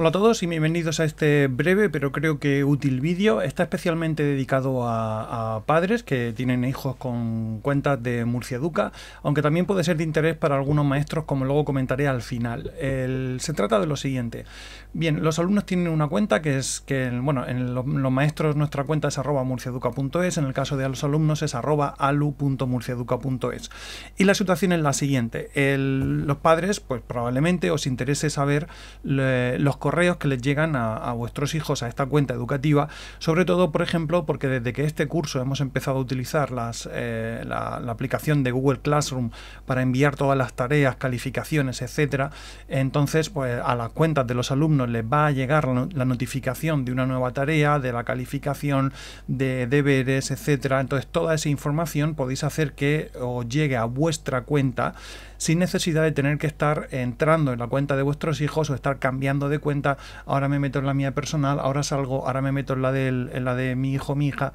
Hola a todos y bienvenidos a este breve pero creo que útil vídeo. Está especialmente dedicado a, padres que tienen hijos con cuentas de Murcia Educa, aunque también puede ser de interés para algunos maestros como luego comentaré al final. se trata de lo siguiente. Bien, los alumnos tienen una cuenta que es que, bueno, en los, maestros nuestra cuenta es arroba murciaduca.es, en el caso de los alumnos es arroba alu.murciaduca.es. Y la situación es la siguiente. los padres, pues probablemente os interese saber los los correos que les llegan a, vuestros hijos a esta cuenta educativa, sobre todo, por ejemplo, porque desde que este curso hemos empezado a utilizar las, eh, la, aplicación de Google Classroom para enviar todas las tareas, calificaciones, etcétera, entonces, pues a las cuentas de los alumnos les va a llegar la, la notificación de una nueva tarea, de la calificación, de deberes, etcétera. Entonces, toda esa información podéis hacer que os llegue a vuestra cuenta sin necesidad de tener que estar entrando en la cuenta de vuestros hijos o estar cambiando de cuenta, ahora me meto en la mía personal, ahora salgo, ahora me meto en la, la de mi hijo, mi hija,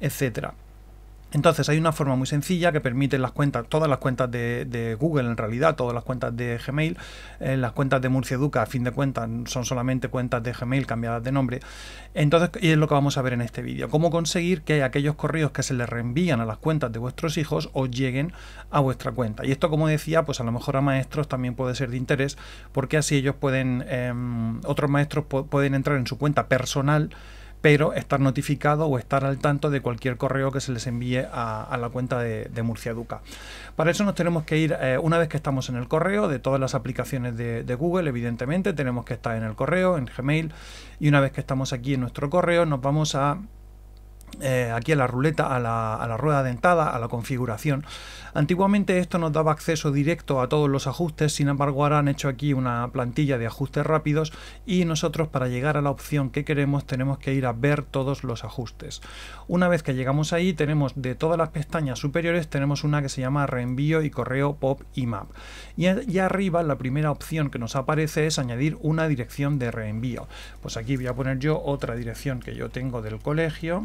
etcétera. Entonces hay una forma muy sencilla que permite las cuentas, todas las cuentas de, Google en realidad, todas las cuentas de Gmail, eh, las cuentas de Murcia Educa a fin de cuentas son solamente cuentas de Gmail cambiadas de nombre. Entonces, y es lo que vamos a ver en este vídeo, cómo conseguir que aquellos correos que se les reenvían a las cuentas de vuestros hijos os lleguen a vuestra cuenta. Y esto, como decía, pues a lo mejor a maestros también puede ser de interés porque así ellos pueden, em, otros maestros pueden entrar en su cuenta personal pero estar notificado o estar al tanto de cualquier correo que se les envíe a, la cuenta de, Murcia Duca. Para eso nos tenemos que ir, eh, una vez que estamos en el correo, de todas las aplicaciones de, Google, evidentemente, tenemos que estar en el correo, en Gmail, y una vez que estamos aquí en nuestro correo, nos vamos a eh, aquí a la ruleta, a la, rueda dentada, a la configuración. Antiguamente esto nos daba acceso directo a todos los ajustes, sin embargo ahora han hecho aquí una plantilla de ajustes rápidos y nosotros para llegar a la opción que queremos tenemos que ir a ver todos los ajustes. Una vez que llegamos ahí tenemos de todas las pestañas superiores tenemos una que se llama reenvío y correo pop y map. Y, ya arriba la primera opción que nos aparece es añadir una dirección de reenvío. Pues aquí voy a poner yo otra dirección que yo tengo del colegio.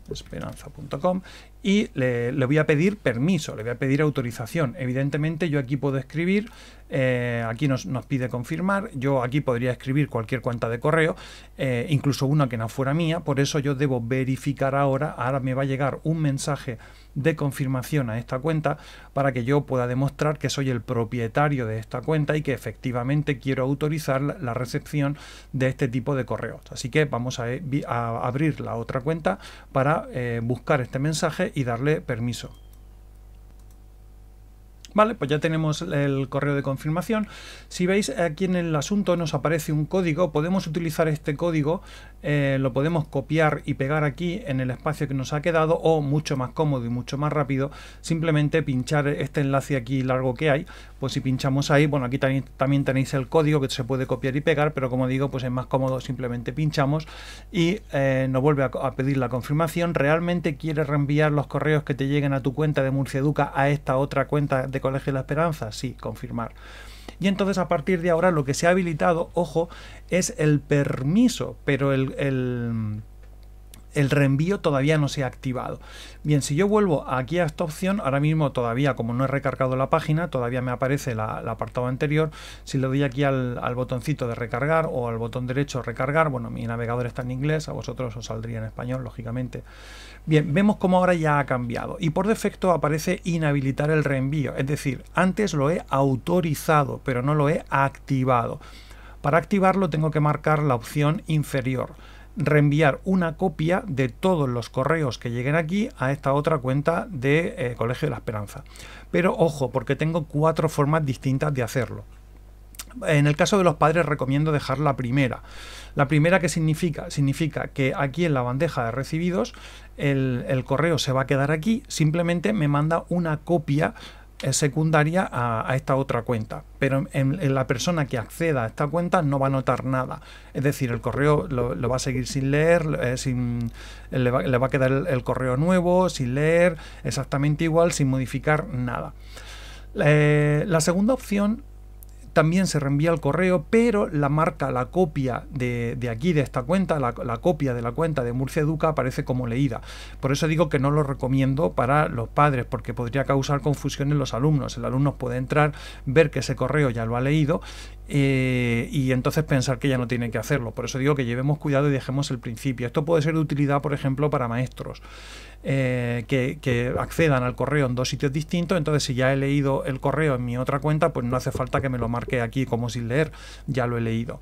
esperanza.com y le, voy a pedir permiso, le voy a pedir autorización. Evidentemente yo aquí puedo escribir, eh, aquí nos, pide confirmar, yo aquí podría escribir cualquier cuenta de correo, eh, incluso una que no fuera mía, por eso yo debo verificar ahora, ahora me va a llegar un mensaje de confirmación a esta cuenta para que yo pueda demostrar que soy el propietario de esta cuenta y que efectivamente quiero autorizar la recepción de este tipo de correos. Así que vamos a, eh, a abrir la otra cuenta para eh, buscar este mensaje y darle permiso. Vale, pues ya tenemos el correo de confirmación. Si veis aquí en el asunto nos aparece un código, podemos utilizar este código, eh, lo podemos copiar y pegar aquí en el espacio que nos ha quedado o mucho más cómodo y mucho más rápido, simplemente pinchar este enlace aquí largo que hay, pues si pinchamos ahí, bueno aquí también, también tenéis el código que se puede copiar y pegar, pero como digo pues es más cómodo simplemente pinchamos y eh, nos vuelve a, pedir la confirmación, realmente quieres reenviar los correos que te lleguen a tu cuenta de Murcia Educa a esta otra cuenta de Colegio de la Esperanza? Sí, confirmar. Y entonces a partir de ahora lo que se ha habilitado, ojo, es el permiso, pero el, el el reenvío todavía no se ha activado. Bien, si yo vuelvo aquí a esta opción, ahora mismo todavía, como no he recargado la página, todavía me aparece el apartado anterior. Si le doy aquí al, al, botoncito de recargar o al botón derecho recargar, bueno, mi navegador está en inglés, a vosotros os saldría en español, lógicamente. Bien, vemos cómo ahora ya ha cambiado y por defecto aparece inhabilitar el reenvío, es decir, antes lo he autorizado, pero no lo he activado. Para activarlo tengo que marcar la opción inferior reenviar una copia de todos los correos que lleguen aquí a esta otra cuenta de eh, Colegio de la Esperanza. Pero ojo, porque tengo cuatro formas distintas de hacerlo. En el caso de los padres recomiendo dejar la primera. La primera que significa, significa que aquí en la bandeja de recibidos el, el correo se va a quedar aquí, simplemente me manda una copia es secundaria a, esta otra cuenta. Pero en, la persona que acceda a esta cuenta no va a notar nada. Es decir, el correo lo, va a seguir sin leer, eh, sin, le, va, a quedar el, correo nuevo, sin leer, exactamente igual, sin modificar nada. Eh, la segunda opción también se reenvía el correo, pero la marca, la copia de, aquí, de esta cuenta, la, copia de la cuenta de Murcia Educa aparece como leída. Por eso digo que no lo recomiendo para los padres, porque podría causar confusión en los alumnos. El alumno puede entrar, ver que ese correo ya lo ha leído eh, y entonces pensar que ya no tiene que hacerlo. Por eso digo que llevemos cuidado y dejemos el principio. Esto puede ser de utilidad, por ejemplo, para maestros. Eh, que, accedan al correo en dos sitios distintos. Entonces, si ya he leído el correo en mi otra cuenta, pues no hace falta que me lo marque aquí como sin leer, ya lo he leído.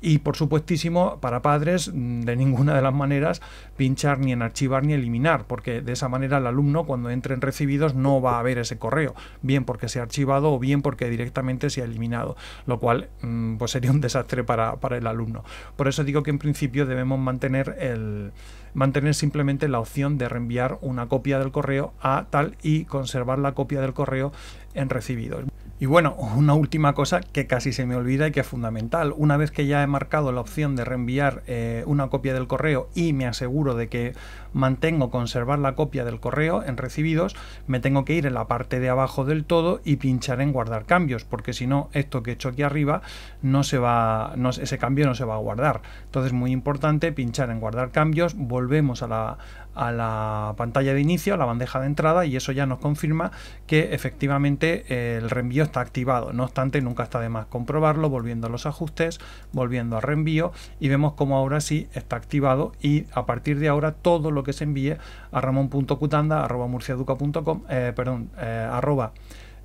Y por supuestísimo, para padres, mm, de ninguna de las maneras pinchar ni en archivar ni eliminar, porque de esa manera el alumno cuando entre en recibidos no va a ver ese correo, bien porque se ha archivado o bien porque directamente se ha eliminado, lo cual mm, pues sería un desastre para el alumno. Por eso digo que en principio debemos mantener el, Mantener simplemente la opción de reenviar una copia del correo a tal y conservar la copia del correo en recibido. Y bueno, una última cosa que casi se me olvida y que es fundamental. Una vez que ya he marcado la opción de reenviar eh, una copia del correo y me aseguro de que mantengo conservar la copia del correo en recibidos, me tengo que ir en la parte de abajo del todo y pinchar en guardar cambios, porque si no, esto que he hecho aquí arriba, no se va, ese cambio no se va a guardar. Entonces, muy importante, pinchar en guardar cambios, volvemos a la, a la pantalla de inicio, a la bandeja de entrada y eso ya nos confirma que efectivamente eh, el reenvío está activado. No obstante, nunca está de más comprobarlo volviendo a los ajustes, volviendo a reenvío y vemos como ahora sí está activado y a partir de ahora todo lo que se envíe a ramón.cutanda@murciaduca.com, eh, perdón, eh, arroba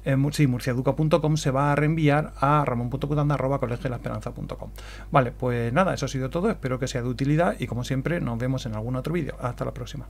eh, sí, murciaduca.com se va a reenviar a ramon.cutanda.com. Vale, pues nada, eso ha sido todo. Espero que sea de utilidad y como siempre nos vemos en algún otro vídeo. Hasta la próxima.